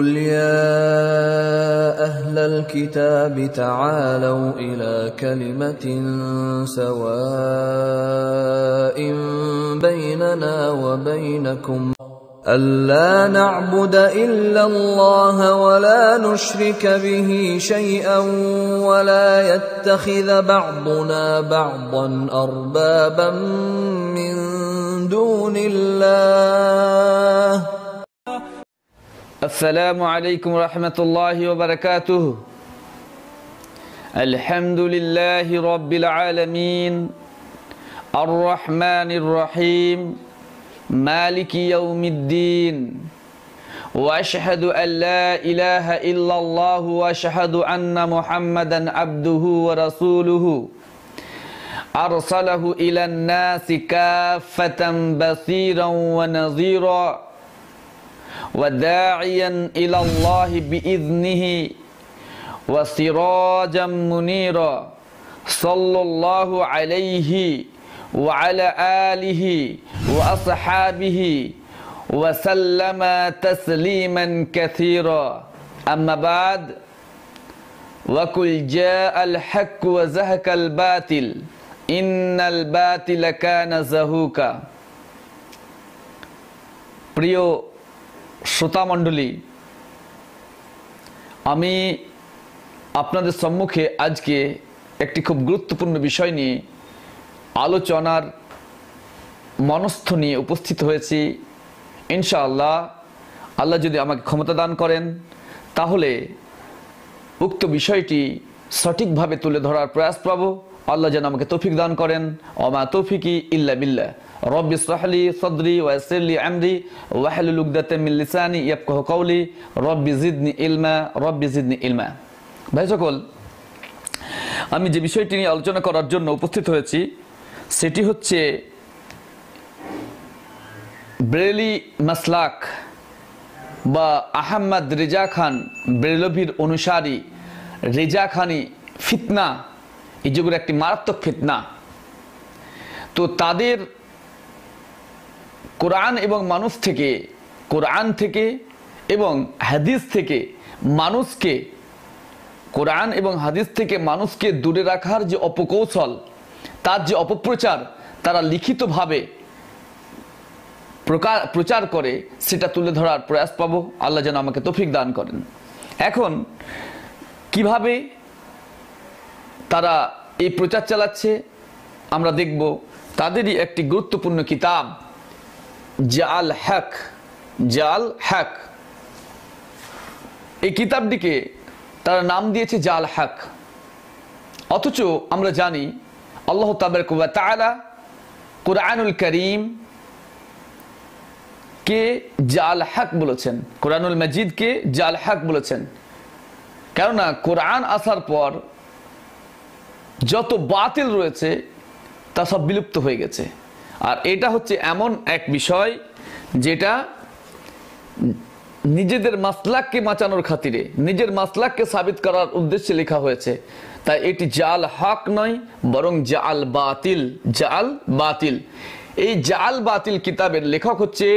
قل يا أهل الكتاب تعالوا إلى كلمة سواء بيننا وبينكم ألا نعبد إلا الله ولا نشرك به شيئا ولا يتخذ بعضنا بعضا أربابا من دون الله السلام عليكم ورحمة الله وبركاته الحمد لله رب العالمين الرحمن الرحيم مالك يوم الدين واشهد ان لا اله الا الله واشهد ان محمدا عبده ورسوله ارسله الى الناس كافه بصيرا ونظيرا وداعيا إلى الله بإذنه وسراجا منيرا صلى الله عليه وعلى آله وأصحابه وسلم تسليما كثيرا أما بعد وكل جاء الحق وزهك الباطل إن الباطل كان زهوكا প্রিয় শ্রোতামণ্ডলী আমি আপনাদের সম্মুখে আজকে একটি খুব গুরুত্বপূর্ণ বিষয় নিয়ে আলোচনার মনস্থ নিয়ে উপস্থিত হয়েছি ইনশাআল্লাহ আল্লাহ যদি আমাকে ক্ষমতা দান করেন তাহলে উক্ত বিষয়টি সঠিকভাবে তুলে ধরার প্রয়াস পাবো আল্লাহ যেন আমাকে তৌফিক দান করেন অমা তৌফিকি ইল্লা বিল্লা রব ইসরাহলি সদরি ওয়াসিরলি আমরি ওয়াহলুল উকদাতে মিন লিসানি ইয়াফকাহ কওলি রব্বি জিদনি ইলমা রব্বি জিদনি ইলমা ভাই সকল আমি যে বিষয়টি নিয়ে আলোচনা করার জন্য উপস্থিত হয়েছি সেটি হচ্ছে ব্রেলি মাসলাক বা আহম্মদ রেজা খান ব্রেলভির অনুসারী রেজা খানি ফিতনা এই যুগের একটি মারাত্মক ফিতনা তো তাদের কোরআন এবং মানুষ থেকে কোরআন থেকে এবং হাদিস থেকে মানুষকে কোরআন এবং হাদিস থেকে মানুষকে দূরে রাখার যে অপকৌশল তার যে অপপ্রচার তারা লিখিতভাবে প্রকার প্রচার করে সেটা তুলে ধরার প্রয়াস পাবো আল্লাহ যেন আমাকে তফিক দান করেন এখন কিভাবে তারা এই প্রচার চালাচ্ছে আমরা দেখব তাদেরই একটি গুরুত্বপূর্ণ কিতাব জাল হ্যাক জাল হ্যাক এই কিতাবটিকে তারা নাম দিয়েছে জাল হ্যাক অথচ আমরা জানি আল্লাহ তাবের কুবা তালা কোরআনুল করিম কে জাল হ্যাক বলেছেন কোরআনুল কে জাল হ্যাক বলেছেন কেননা কোরআন আসার পর যত বাতিল রয়েছে তা সব বিলুপ্ত হয়ে গেছে আর এটা হচ্ছে এমন এক বিষয় যেটা নিজেদের মাসলাককে বাঁচানোর খাতিরে নিজের মাসলাককে সাবিত করার উদ্দেশ্যে লেখা হয়েছে তাই এটি জাল হক নয় বরং জাল বাতিল জাল বাতিল এই জাল বাতিল কিতাবের লেখক হচ্ছে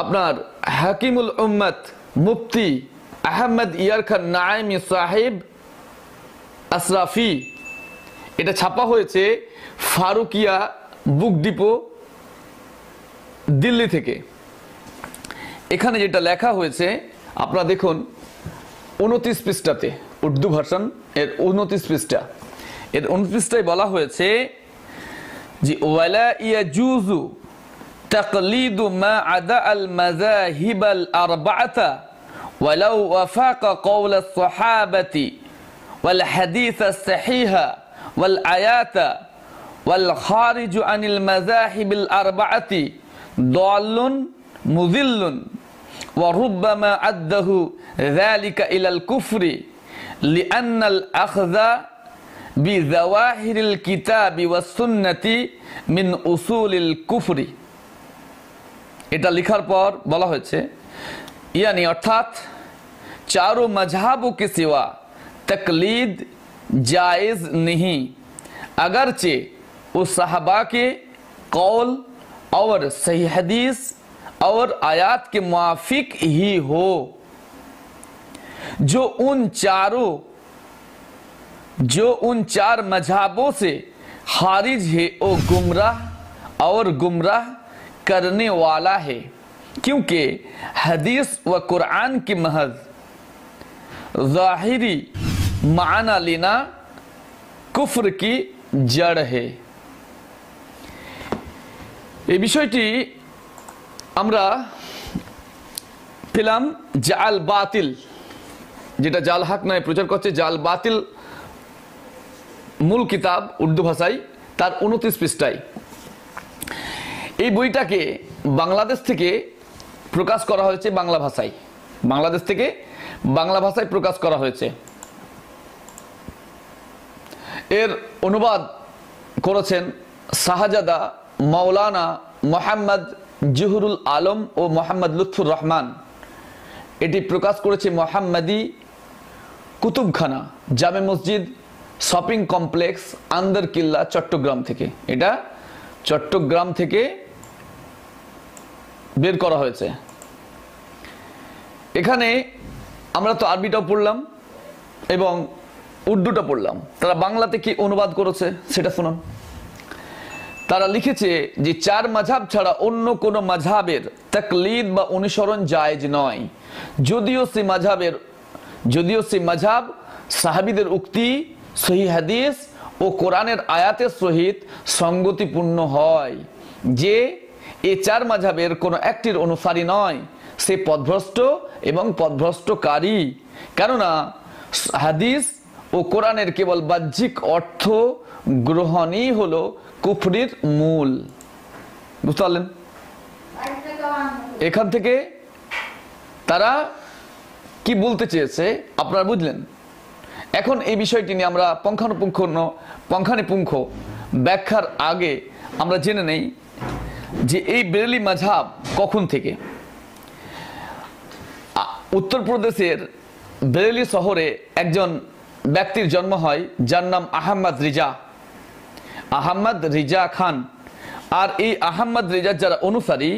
আপনার হাকিমুল উম্মত মুফতি আহমদ ইয়ার খান নায়মি সাহেব আসরাফি এটা ছাপা হয়েছে ফারুকিয়া বুক ডিপো দিল্লি থেকে এখানে যেটা লেখা হয়েছে আপনারা দেখুন উনত্রিশ পৃষ্ঠাতে উর্দু ভাষণ এর উনত্রিশ পৃষ্ঠা এর উনত্রিশটাই বলা হয়েছে যে ওয়ালা আল تقليد ما عدا المذاهب الأربعة ولو وفاق قول الصحابة والحديث الصحيح والآيات والخارج عن المذاهب الأربعة ضال مذل وربما عده ذلك إلى الكفر لأن الأخذ بظواهر الكتاب والسنة من أصول الكفر এটা লিখার পর বলা হয়েছে ইয়ানি অর্থাৎ চারু মজহাবু কে সিওয়া তকলিদ জায়েজ নহি আগরচে उस साहबा के कौल और सही हदीस और आयात के मुआफिक ही हो जो उन चारों जो उन चार मजहबों से खारिज है वो गुमराह और गुमराह करने वाला है क्योंकि हदीस व कुरान की महज ज़ाहिरी माना लेना कुफ्र की जड़ है এই বিষয়টি আমরা পেলাম জাল বাতিল যেটা জাল হাক নয় প্রচার করছে জাল বাতিল মূল কিতাব উর্দু ভাষায় তার উনত্রিশ পৃষ্ঠায় এই বইটাকে বাংলাদেশ থেকে প্রকাশ করা হয়েছে বাংলা ভাষায় বাংলাদেশ থেকে বাংলা ভাষায় প্রকাশ করা হয়েছে এর অনুবাদ করেছেন শাহজাদা মাওলানা মোহাম্মদ জহুরুল আলম ও মোহাম্মদ লুৎফুর রহমান এটি প্রকাশ করেছে মোহাম্মদি কুতুবখানা জামে মসজিদ শপিং কমপ্লেক্স আন্দার কিল্লা চট্টগ্রাম থেকে এটা চট্টগ্রাম থেকে বের করা হয়েছে এখানে আমরা তো আরবিটাও পড়লাম এবং উর্দুটা পড়লাম তারা বাংলাতে কি অনুবাদ করেছে সেটা শুনুন তারা লিখেছে যে চার মাঝাব ছাড়া অন্য কোনো মাঝাবের তাকলিদ বা অনুসরণ জায়জ নয় যদিও সে মাঝাবের যদিও সে মাঝাব সাহাবিদের উক্তি সহি হাদিস ও কোরআনের আয়াতের সহিত সঙ্গতিপূর্ণ হয় যে এ চার মাঝাবের কোনো একটির অনুসারী নয় সে পদভ্রষ্ট এবং পদভ্রষ্টকারী কেননা হাদিস ও কোরআনের কেবল বাহ্যিক অর্থ গ্রহণই হলো কুফরির মূল বুঝতে পারলেন এখান থেকে তারা কি বলতে চেয়েছে আপনারা বুঝলেন এখন এই বিষয়টি নিয়ে আমরা পঙ্খানুপুঙ্খ পঙ্খানুপুঙ্খ ব্যাখ্যার আগে আমরা জেনে নেই যে এই বেরেলি মাঝাব কখন থেকে উত্তরপ্রদেশের বেরেলি শহরে একজন ব্যক্তির জন্ম হয় যার নাম আহম্মদ রিজা আহম্মদ রিজা খান আর এই আহম্মদ রিজার যারা অনুসারী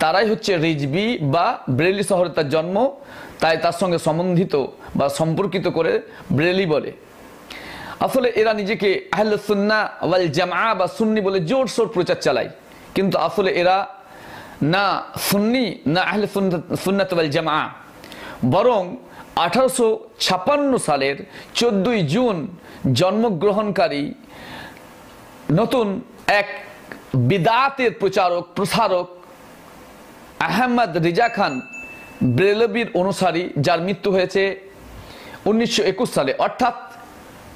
তারাই হচ্ছে রিজবি বা ব্রেলি শহরে তার জন্ম তাই তার সঙ্গে সম্বন্ধিত বা সম্পর্কিত করে ব্রেলি বলে আসলে এরা নিজেকে আহল সুন্না ওয়াল জামা বা সুন্নি বলে জোর সোর প্রচার চালায় কিন্তু আসলে এরা না সুন্নি না আহলে সুন্নাত ওয়াল জামা বরং আঠারোশো সালের চোদ্দই জুন জন্মগ্রহণকারী নতুন এক বিদাতের প্রচারক প্রসারক আহমদ রিজা খান ব্রেলবির অনুসারী যার মৃত্যু হয়েছে উনিশশো সালে অর্থাৎ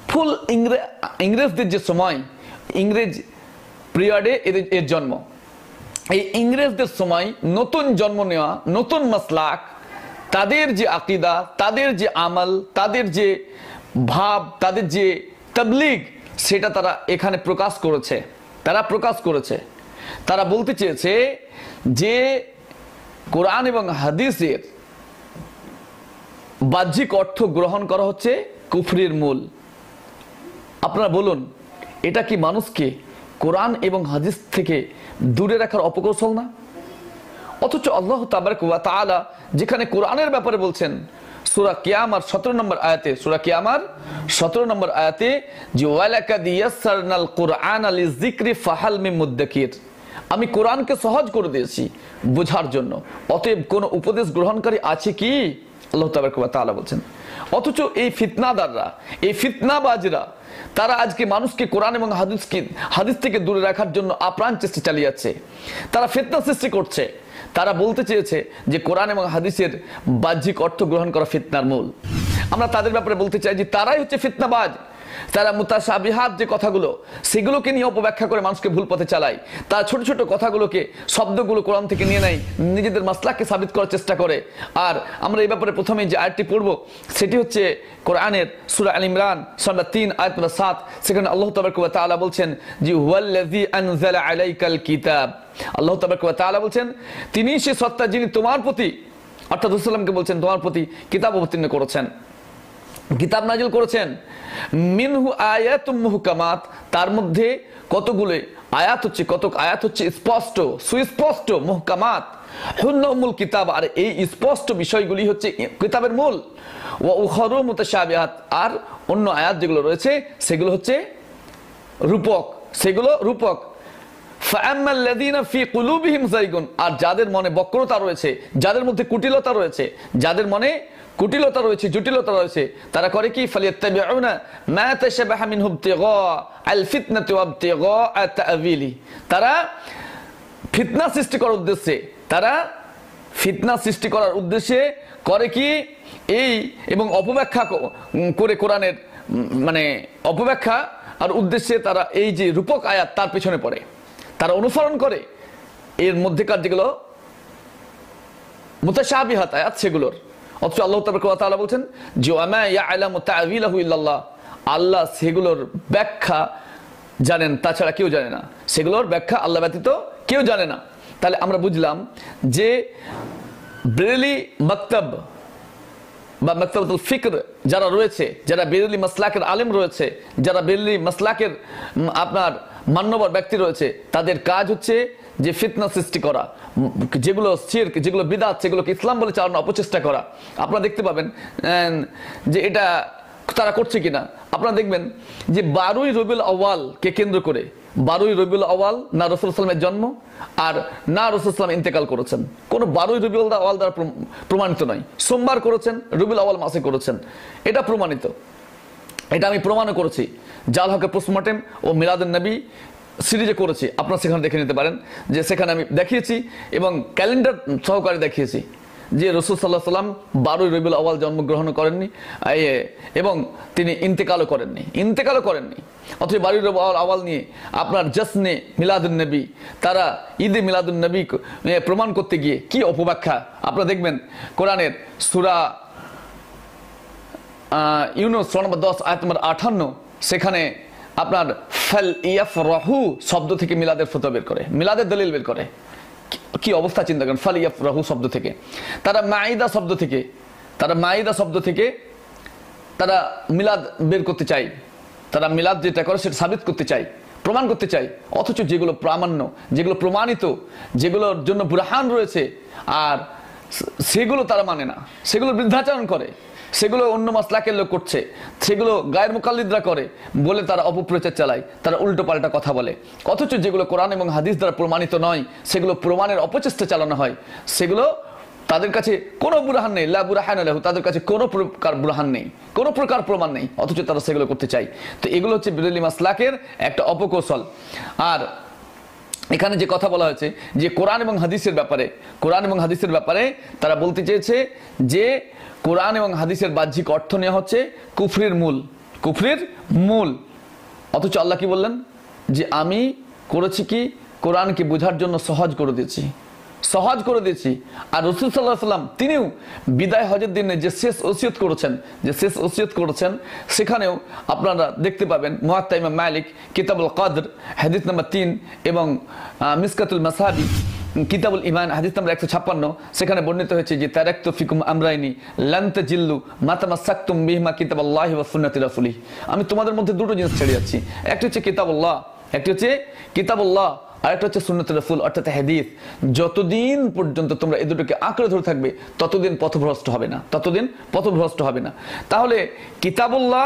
ফুল ইংরেজদের যে সময় ইংরেজ পিরিয়ডে এর জন্ম এই ইংরেজদের সময় নতুন জন্ম নেওয়া নতুন মাসলাক তাদের যে আকিদা তাদের যে আমল তাদের যে ভাব তাদের যে তবলিগ সেটা তারা এখানে প্রকাশ করেছে তারা প্রকাশ করেছে তারা বলতে চেয়েছে যে কোরআন এবং হাদিসের বাহ্যিক অর্থ গ্রহণ করা হচ্ছে কুফরির মূল আপনারা বলুন এটা কি মানুষকে কোরআন এবং হাদিস থেকে দূরে রাখার অপকৌশল না অথচ আল্লাহ তাবার যেখানে কোরআনের ব্যাপারে বলছেন সতেরো নম্বর আয়াতে সতেরো নম্বর আয়াতে কোরআন জিক্রি ফাহাল আমি কোরআনকে সহজ করে দিয়েছি বোঝার জন্য অতএব কোন উপদেশ গ্রহণকারী আছে কি আল্লাহ তালা বলছেন অথচ এই ফিতনাদাররা এই ফিতনাবাজরা তারা আজকে মানুষকে কোরআন এবং হাদিসকে হাদিস থেকে দূরে রাখার জন্য আপ্রাণ চেষ্টা চালিয়ে যাচ্ছে তারা ফিতনা সৃষ্টি করছে তারা বলতে চেয়েছে যে কোরআন এবং হাদিসের বাহ্যিক অর্থ গ্রহণ করা ফিতনার মূল আমরা তাদের ব্যাপারে বলতে চাই যে তারাই হচ্ছে ফিতনাবাজ তারা মুতাসাবিহাত যে কথাগুলো সেগুলোকে নিয়ে অপব্যাখ্যা করে মানুষকে ভুল পথে চালায় তারা ছোট ছোট কথাগুলোকে শব্দগুলো কোরআন থেকে নিয়ে নেয় নিজেদের মাসলাককে সাবিত করার চেষ্টা করে আর আমরা এই ব্যাপারে প্রথমে যে আয়টি পড়ব সেটি হচ্ছে কোরআনের সুরা আল ইমরান সন্ধ্যা তিন আয়ত নম্বর সাত সেখানে আল্লাহ তবরকুয়া তালা বলছেন জি হুয়াল্লাজি আনজালা আলাইকাল কিতাব আল্লাহ তবরকুয়া তালা বলছেন তিনি সে সত্তা যিনি তোমার প্রতি অর্থাৎ বলছেন তোমার প্রতি কিতাব অবতীর্ণ করেছেন কিতাব নাজিল করেছেন মিনহু আয়াত মুহকামাত তার মধ্যে কতগুলো আয়াত হচ্ছে কতক আয়াত হচ্ছে স্পষ্ট সুস্পষ্ট মুহকামাত হুন্নমূল কিতাব আর এই স্পষ্ট বিষয়গুলি হচ্ছে কিতাবের মূল ও উহরু মুতাশাবিহাত আর অন্য আয়াত যেগুলো রয়েছে সেগুলো হচ্ছে রূপক সেগুলো রূপক আর যাদের মনে বক্রতা রয়েছে যাদের মধ্যে কুটিলতা রয়েছে যাদের মনে কুটিলতা রয়েছে জটিলতা রয়েছে তারা করে কি ফালিয়াত্তাবিউনা মা তাশাবাহা মিনহু ইবতিগা আল ফিতনাতু ওয়া ইবতিগা তাআবিলি তারা ফিতনা সৃষ্টি করার উদ্দেশ্যে তারা ফিতনা সৃষ্টি করার উদ্দেশ্যে করে কি এই এবং অপব্যাখ্যা করে কোরআনের মানে অপব্যাখ্যা আর উদ্দেশ্যে তারা এই যে রূপক আয়াত তার পেছনে পড়ে তারা অনুসরণ করে এর মধ্যেকার যেগুলো মোতাসাবিহাত আয়াত সেগুলোর অথচ আল্লাহ তালা বলছেন যে আল্লাহ আল্লাহ সেগুলোর ব্যাখ্যা জানেন তাছাড়া কেউ জানে না সেগুলোর ব্যাখ্যা আল্লাহ ব্যতীত কেউ জানে না তাহলে আমরা বুঝলাম যে ব্রেলি মক্তব বা মক্তবতুল ফিকর যারা রয়েছে যারা বেরেলি মাসলাকের আলেম রয়েছে যারা বেরেলি মাসলাকের আপনার মান্যবর ব্যক্তি রয়েছে তাদের কাজ হচ্ছে যে ফিতনা সৃষ্টি করা যেগুলো শির্ক যেগুলো বিদাত সেগুলোকে ইসলাম বলে চালানোর অপচেষ্টা করা আপনারা দেখতে পাবেন যে এটা তারা করছে কিনা আপনারা দেখবেন যে বারোই রবিউল আওয়ালকে কেন্দ্র করে বারোই রবিউল আওয়াল না রসুল ইসলামের জন্ম আর না রসুল ইসলাম ইন্তেকাল করেছেন কোনো বারোই রবিউল আওয়াল দ্বারা প্রমাণিত নয় সোমবার করেছেন রবিউল আওয়াল মাসে করেছেন এটা প্রমাণিত এটা আমি প্রমাণও করেছি জাল হকের পোস্টমর্টেম ও মিলাদুল নবী সিরিজে করেছি আপনারা সেখানে দেখে নিতে পারেন যে সেখানে আমি দেখিয়েছি এবং ক্যালেন্ডার সহকারে দেখিয়েছি যে রসুল সাল্লাহ সাল্লাম বারোই রবিউল আওয়াল জন্মগ্রহণ করেননি এবং তিনি ইন্তেকালও করেননি ইন্তেকালও করেননি অথচ বারুই রবি আওয়াল নিয়ে আপনার জশ্নে মিলাদুন্নবী তারা ঈদে মিলাদুলনবী প্রমাণ করতে গিয়ে কি অপব্যাখ্যা আপনারা দেখবেন কোরআনের সুরা ইউনো দশ আয়াত নম্বর আঠান্ন সেখানে আপনার ফাল ইয়াফ রাহু শব্দ থেকে মিলাদের ফতোয়া বের করে মিলাদের দলিল বের করে কি অবস্থা চিন্তা করেন ফাল ইয়াফ রাহু শব্দ থেকে তারা মাইদা শব্দ থেকে তারা মাইদা শব্দ থেকে তারা মিলাদ বের করতে চায় তারা মিলাদ যেটা করে সেটা সাবিত করতে চায় প্রমাণ করতে চাই অথচ যেগুলো প্রামাণ্য যেগুলো প্রমাণিত যেগুলোর জন্য বুরহান রয়েছে আর সেগুলো তারা মানে না সেগুলো বৃদ্ধাচরণ করে সেগুলো অন্য মাসলাকের লোক করছে সেগুলো গায়ের মোকাল্লিদরা করে বলে তারা অপপ্রচার চালায় তারা উল্টো পাল্টা কথা বলে অথচ যেগুলো কোরআন এবং হাদিস দ্বারা প্রমাণিত নয় সেগুলো প্রমাণের অপচেষ্টা চালানো হয় সেগুলো তাদের কাছে কোনো বুরাহান নেই লা বুরাহান লাহু তাদের কাছে কোনো প্রকার বুরাহান নেই কোনো প্রকার প্রমাণ নেই অথচ তারা সেগুলো করতে চায় তো এগুলো হচ্ছে বিরলি মাসলাকের একটা অপকৌশল আর এখানে যে কথা বলা হয়েছে যে কোরআন এবং হাদিসের ব্যাপারে কোরআন এবং হাদিসের ব্যাপারে তারা বলতে চেয়েছে যে কোরআন এবং হাদিসের বাহ্যিক অর্থ নেওয়া হচ্ছে কুফরির মূল কুফরির মূল অথচ আল্লাহ কি বললেন যে আমি করেছি কি কোরআনকে বোঝার জন্য সহজ করে দিয়েছি সহজ করে দিয়েছি আর রসুল সাল্লাহ সাল্লাম তিনিও বিদায় হজের দিনে যে শেষ ওসিয়ত করেছেন যে শেষ ওসিয়ত করেছেন সেখানেও আপনারা দেখতে পাবেন মোহাত্তাইমা মালিক কিতাবুল কাদর হাদিস নাম্বার তিন এবং মিসকাতুল মাসাহাবি কিতাবুল ইমান হাদিস নাম্বার একশো ছাপ্পান্ন সেখানে বর্ণিত হয়েছে যে তারাক্ত ফিকুম আমরাইনি লান্ত জিল্লু মাতামা সাক্তুম বিহমা কিতাব আল্লাহ ওয়াসুন্নাতি রাফুলি আমি তোমাদের মধ্যে দুটো জিনিস ছেড়ে যাচ্ছি একটি হচ্ছে কিতাবুল্লাহ একটি হচ্ছে কিতাবুল্লাহ একটা হচ্ছে সুন্নত রসুল অর্থাৎ হাদিস যতদিন পর্যন্ত তোমরা এ দুটোকে আঁকড়ে ধরে থাকবে ততদিন পথভ্রষ্ট হবে না ততদিন পথভ্রষ্ট হবে না তাহলে কিতাবুল্লাহ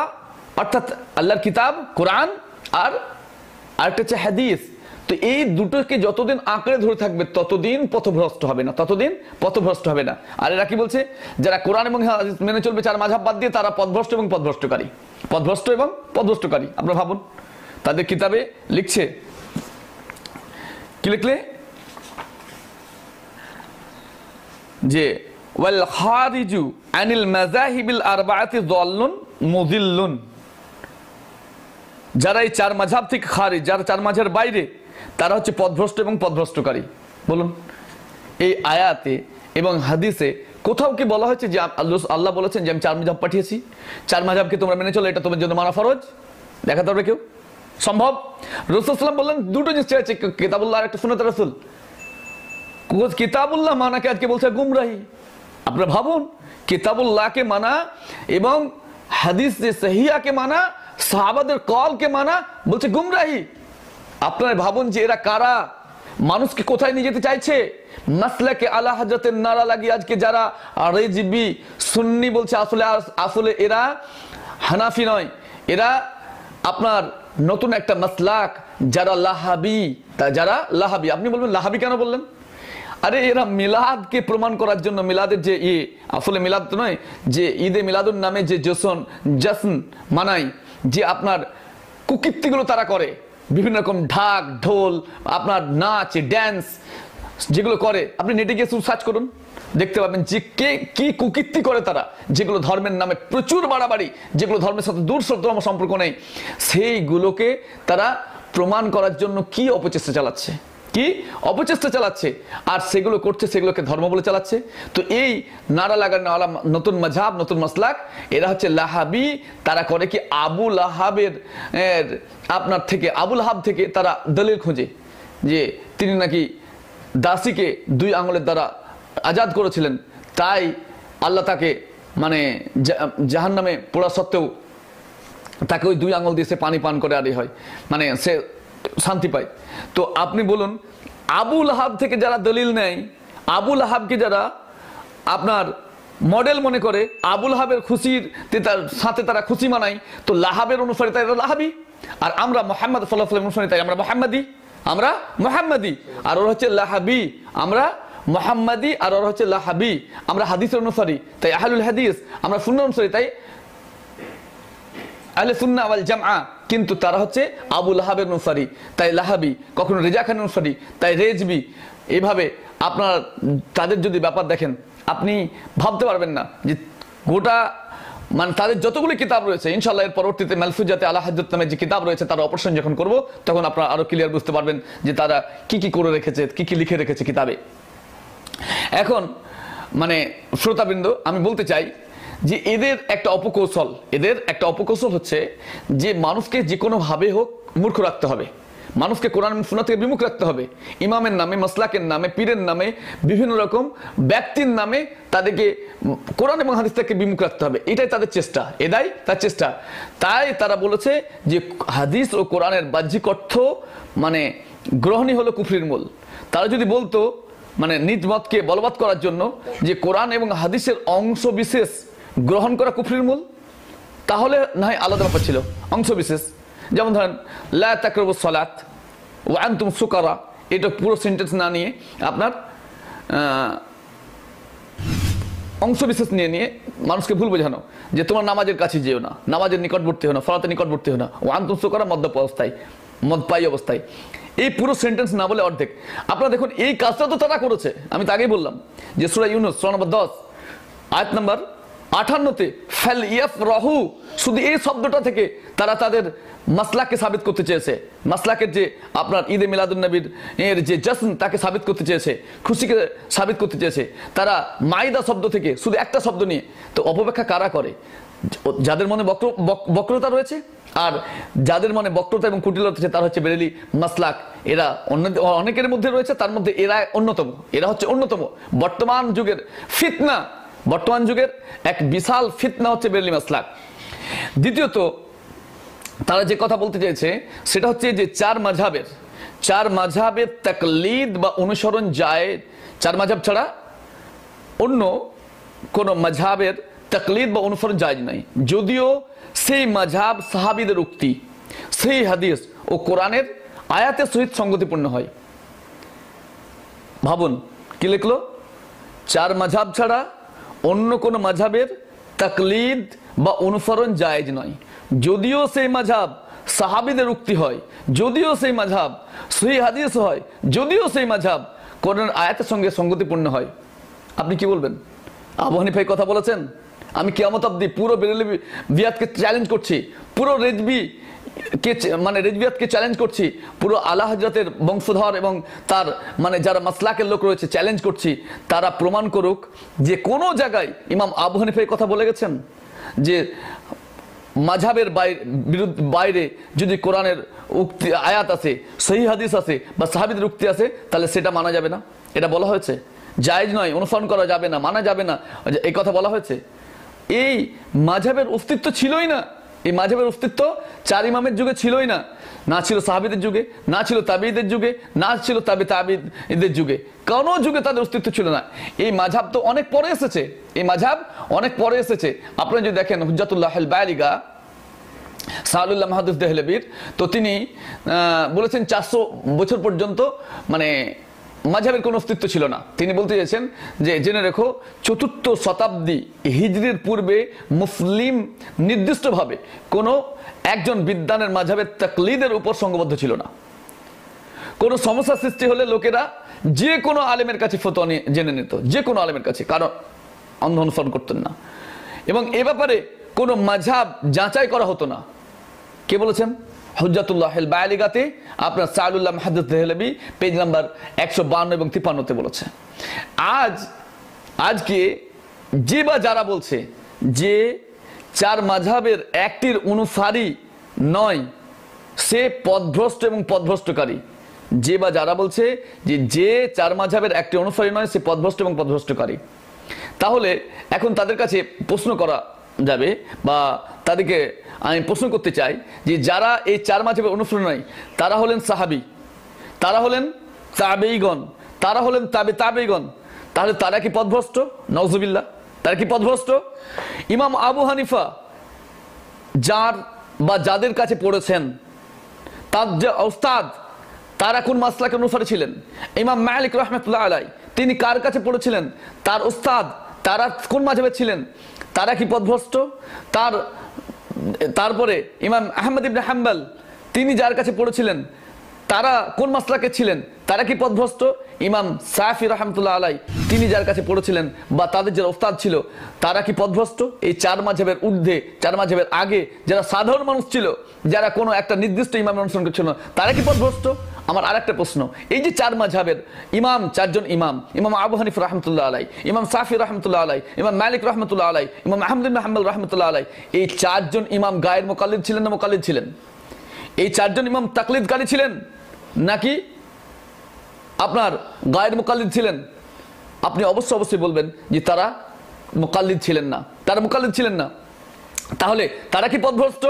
অর্থাৎ আল্লাহর কিতাব কোরআন আর আরেকটা হচ্ছে হাদিস তো এই দুটোকে যতদিন আঁকড়ে ধরে থাকবে ততদিন পথভ্রষ্ট হবে না ততদিন পথভ্রষ্ট হবে না আর এরা কি বলছে যারা কোরআন এবং মেনে চলবে চার মাঝাব বাদ দিয়ে তারা পথভ্রষ্ট এবং পথভ্রষ্টকারী পথভ্রষ্ট এবং পথভ্রষ্টকারী আপনারা ভাবুন তাদের কিতাবে লিখছে কি লিখলে যে ওয়াল খারিজু আনিল মাজাহিবিল আরবাআতি যাল্লুন মুযিল্লুন যারা এই চার মাঝাব থেকে খারিজ যারা চার মাঝের বাইরে তারা হচ্ছে পদভ্রষ্ট এবং পদভ্রষ্টকারী বলুন এই আয়াতে এবং হাদিসে কোথাও কি বলা হয়েছে যে আল্লাহ বলেছেন যে আমি চার মাঝাব পাঠিয়েছি চার মাঝাবকে তোমরা মেনে চলো এটা তোমার জন্য মানা ফরজ দেখাতে পারবে কেউ সম্ভব রসুলাম বললেন দুটো জিনিস আছে কেতাবুল্লাহ আর একটা সুনতা রসুল কিতাবুল্লাহ মানাকে আজকে বলছে গুমরাহি আপনারা ভাবুন কিতাবুল্লাহকে মানা এবং হাদিস যে সহিয়াকে মানা সাহাবাদের কলকে মানা বলছে গুমরাহি আপনারা ভাবুন যে এরা কারা মানুষকে কোথায় নিয়ে যেতে চাইছে মাসলাকে আলা হাজরতের নারা লাগিয়ে আজকে যারা রেজিবি সুন্নি বলছে আসলে আসলে এরা হানাফি নয় এরা আপনার নতুন একটা মাসলাক যারা লাহাবি তা যারা লাহাবি আপনি বলবেন লাহাবি কেন বললেন আরে এরা মিলাদকে প্রমাণ করার জন্য মিলাদের যে ইয়ে আসলে মিলাদ তো নয় যে ঈদে মিলাদুর নামে যে জসন জাসন মানাই যে আপনার কুকীর্তিগুলো তারা করে বিভিন্ন রকম ঢাক ঢোল আপনার নাচ ড্যান্স যেগুলো করে আপনি নেটে গিয়ে সার্চ করুন দেখতে পাবেন যে কে কি কুকীর্তি করে তারা যেগুলো ধর্মের নামে প্রচুর বাড়াবাড়ি যেগুলো ধর্মের সাথে দূর সত্যম সম্পর্ক নেই সেইগুলোকে তারা প্রমাণ করার জন্য কি অপচেষ্টা চালাচ্ছে কি অপচেষ্টা চালাচ্ছে আর সেগুলো করছে সেগুলোকে ধর্ম বলে চালাচ্ছে তো এই নাড়া লাগানোওয়ালা নতুন মাঝাব নতুন মাসলাক এরা হচ্ছে লাহাবি তারা করে কি আবুল আহাবের আপনার থেকে আবুল হাব থেকে তারা দলিল খোঁজে যে তিনি নাকি দাসীকে দুই আঙুলের দ্বারা আজাদ করেছিলেন তাই আল্লাহ তাকে মানে জাহান নামে পোড়া সত্ত্বেও তাকে ওই দুই আঙুল দিয়ে সে পানি পান করে আরই হয় মানে সে শান্তি পায় তো আপনি বলুন আবুল হাব থেকে যারা দলিল নেয় আবুল হাবকে যারা আপনার মডেল মনে করে আবুল হাবের খুশির তার সাথে তারা খুশি মানায় তো লাহাবের অনুসারে তাই লাহাবি আর আমরা মোহাম্মদ সাল্লাহ অনুসারে তাই আমরা মোহাম্মদি আমরা মোহাম্মদি আর ওর হচ্ছে লাহাবি আমরা মোহাম্মদি আর ওর হচ্ছে লাহাবি আমরা হাদিসের অনুসারী তাই আহলুল হাদিস আমরা শূন্য অনুসারী তাই আহলে সুন্না আওয়াল জামা কিন্তু তারা হচ্ছে আবু লাহাবের অনুসারী তাই লাহাবি কখনো রেজা খানের অনুসারী তাই রেজবি এভাবে আপনার তাদের যদি ব্যাপার দেখেন আপনি ভাবতে পারবেন না যে গোটা মানে তাদের যতগুলি কিতাব রয়েছে ইনশাল্লাহ এর পরবর্তীতে মালফুজাতে আল্লাহ হাজত নামে যে কিতাব রয়েছে তার অপারেশন যখন করব তখন আপনারা আরও ক্লিয়ার বুঝতে পারবেন যে তারা কি কি করে রেখেছে কি কি লিখে রেখেছে কিতাবে এখন মানে শ্রোতাবৃন্দ আমি বলতে চাই যে এদের একটা অপকৌশল এদের একটা অপকৌশল হচ্ছে যে মানুষকে যে কোনোভাবে হোক মূর্খ রাখতে হবে মানুষকে কোরআন সুনা থেকে বিমুখ রাখতে হবে ইমামের নামে মাসলাকের নামে পীরের নামে বিভিন্ন রকম ব্যক্তির নামে তাদেরকে কোরআন এবং হাদিস থেকে বিমুখ রাখতে হবে এটাই তাদের চেষ্টা এদাই তার চেষ্টা তাই তারা বলেছে যে হাদিস ও কোরআনের বাহ্যিক অর্থ মানে গ্রহণই হলো কুফরির মূল তারা যদি বলতো মানে নিজ মতকে বলবৎ করার জন্য যে কোরআন এবং হাদিসের অংশ বিশেষ গ্রহণ করা কুফরির মূল তাহলে হয় আলাদা ব্যাপার ছিল অংশবিশেষ যেমন ধরেন লা সলাত সলাত আন্তুম সুকারা এটা পুরো সেন্টেন্স না নিয়ে আপনার অংশবিশেষ নিয়ে নিয়ে মানুষকে ভুল বোঝানো যে তোমার নামাজের কাছে যেও না নামাজের নিকটবর্তী হো না ফলাতে নিকটবর্তী হো না আন্তুম সুকারা মদ্যপ অবস্থায় মদপাই অবস্থায় এই পুরো সেন্টেন্স না বলে অর্ধেক আপনারা দেখুন এই কাজটা তো তারা করেছে আমি তো আগেই বললাম যে সুরাই ইউনুস নম্বর দশ আয়াত নাম্বার আঠান্নতে ফেল ইয়ফ রহু শুধু এই শব্দটা থেকে তারা তাদের মাসলাকে সাবিত করতে চেয়েছে মাসলাকের যে আপনার ঈদে মিলাদুলনবীর এর যে জশন তাকে সাবিত করতে চেয়েছে খুশিকে সাবিত করতে চেয়েছে তারা মাইদা শব্দ থেকে শুধু একটা শব্দ নিয়ে তো অপব্যাখ্যা কারা করে যাদের মনে বক্র বক্রতা রয়েছে আর যাদের মনে বক্রতা এবং কুটিলতা রয়েছে তারা হচ্ছে বেরেলি মাসলাক এরা অন্য অনেকের মধ্যে রয়েছে তার মধ্যে এরা অন্যতম এরা হচ্ছে অন্যতম বর্তমান যুগের ফিতনা বর্তমান যুগের এক বিশাল ফিতনা হচ্ছে বেরলি মাসলাক দ্বিতীয়ত তারা যে কথা বলতে চাইছে সেটা হচ্ছে যে চার মাঝাবের চার মাঝাবের তাকলিদ বা অনুসরণ যায় চার মাঝাব ছাড়া অন্য কোন মাঝাবের তাকলিদ বা অনুসরণ যায় নাই যদিও সেই মাঝাব সাহাবিদের উক্তি সেই হাদিস ও কোরআনের আয়াতের সহিত সঙ্গতিপূর্ণ হয় ভাবুন কি লিখলো চার মাঝাব ছাড়া অন্য কোনো মাঝাবের তাকলিদ বা অনুসরণ জায়েজ নয় যদিও সেই মাঝাব সাহাবিদের উক্তি হয় যদিও সেই মাঝাব সহি হাদিস হয় যদিও সেই মাঝাব কোরআন আয়াতের সঙ্গে সঙ্গতিপূর্ণ হয় আপনি কি বলবেন আবু হানিফাই কথা বলেছেন আমি কেমত অব্দি পুরো বেরেলি বিয়াদকে চ্যালেঞ্জ করছি পুরো রেজবি কে মানে রেজবিয়াতকে চ্যালেঞ্জ করছি পুরো আলা হজরতের বংশধর এবং তার মানে যারা মাসলাকের লোক রয়েছে চ্যালেঞ্জ করছি তারা প্রমাণ করুক যে কোনো জায়গায় ইমাম আবু হানিফা কথা বলে গেছেন যে মাঝাবের বিরুদ্ধে বাইরে যদি কোরআনের উক্তি আয়াত আছে সহি হাদিস আছে বা সাহাবিদের উক্তি আছে তাহলে সেটা মানা যাবে না এটা বলা হয়েছে জায়জ নয় অনুসরণ করা যাবে না মানা যাবে না এই কথা বলা হয়েছে এই মাঝাবের অস্তিত্ব ছিলই না এই মাঝেবের অস্তিত্ব চার ইমামের যুগে ছিলই না না ছিল সাহাবিদের যুগে না ছিল তাবিদের যুগে না ছিল তাবি তাবিদের যুগে কোনো যুগে তাদের অস্তিত্ব ছিল না এই মাঝাব তো অনেক পরে এসেছে এই মাঝাব অনেক পরে এসেছে আপনারা যদি দেখেন হুজাতুল্লাহ বায়ালিগা সাহুল্লাহ মাহাদুজ দেহলবির তো তিনি বলেছেন চারশো বছর পর্যন্ত মানে মাঝাবের কোনো অস্তিত্ব ছিল না তিনি বলতে চেয়েছেন যে জেনে রেখো চতুর্থ শতাব্দী হিজরির পূর্বে মুসলিম নির্দিষ্টভাবে কোনো একজন বিদ্যানের মাঝাবের তাকলিদের উপর সঙ্গবদ্ধ ছিল না কোনো সমস্যা সৃষ্টি হলে লোকেরা যে কোনো আলেমের কাছে ফতোয়া জেনে নিত যে কোনো আলেমের কাছে কারণ অন্ধ অনুসরণ করতেন না এবং এ ব্যাপারে কোনো মাঝাব যাচাই করা হতো না কে বলেছেন হজরতুল্লাহ বায়ালিগাতে আপনার সাহুল্লাহ মাহাদুদ দেহলবি পেজ নাম্বার একশো বান্ন এবং তিপ্পান্নতে বলেছে আজ আজকে যে বা যারা বলছে যে চার মাঝাবের একটির অনুসারী নয় সে পদভ্রষ্ট এবং পদভ্রষ্টকারী যে বা যারা বলছে যে যে চার মাঝাবের একটি অনুসারী নয় সে পদভ্রষ্ট এবং পদভ্রষ্টকারী তাহলে এখন তাদের কাছে প্রশ্ন করা যাবে বা তাদেরকে আমি প্রশ্ন করতে চাই যে যারা এই চার মাঝে নয় তারা হলেন সাহাবি তারা হলেন তাবেইগণ তারা হলেন তাবে তাবেইগণ তাহলে তারা কি পদভ্রষ্ট নজবিল্লা তারা কি পদভ্রষ্ট ইমাম আবু হানিফা যার বা যাদের কাছে পড়েছেন তার যে ওস্তাদ তারা কোন মাসলাকে অনুসারে ছিলেন ইমাম মালিক রহমতুল্লাহ আলাই তিনি কার কাছে পড়েছিলেন তার ওস্তাদ তারা কোন মাঝে ছিলেন তারা কি পদভ্রষ্ট তার তারপরে ইমাম আহমদ ইবনে হাম্বাল তিনি যার কাছে পড়েছিলেন তারা কোন মাসলাকে ছিলেন তারা কি পদভস্ত ইমাম সাফি রহমতুল্লাহ আলাই তিনি যার কাছে পড়েছিলেন বা তাদের যারা ওস্তাদ ছিল তারা কি পদভস্ত এই চার মাঝেবের ঊর্ধ্বে চার মাঝেবের আগে যারা সাধারণ মানুষ ছিল যারা কোনো একটা নির্দিষ্ট ইমাম অনুসরণ করছিল তারা কি পদভস্ত আমার আর একটা প্রশ্ন এই যে চার মাঝাবের ইমাম চারজন ইমাম ইমাম আবু হানিফ রহমতুল্লাহ আলাই ইমাম সাফি রহমতুল্লাহ আলাই ইমাম মালিক রহমতুল্লাহ আলাই ইমাম আহমদিন হাম্বল রহমতুল্লাহ আলাই এই চারজন ইমাম গায়ের মোকালিদ ছিলেন না মোকালিদ ছিলেন এই চারজন ইমাম তাকলিদকারী ছিলেন নাকি আপনার গায়ের মোকাল্লিদ ছিলেন আপনি অবশ্য অবশ্যই বলবেন যে তারা মোকাল্লিদ ছিলেন না তারা মোকাল্লিদ ছিলেন না তাহলে তারা কি পদভ্রষ্ট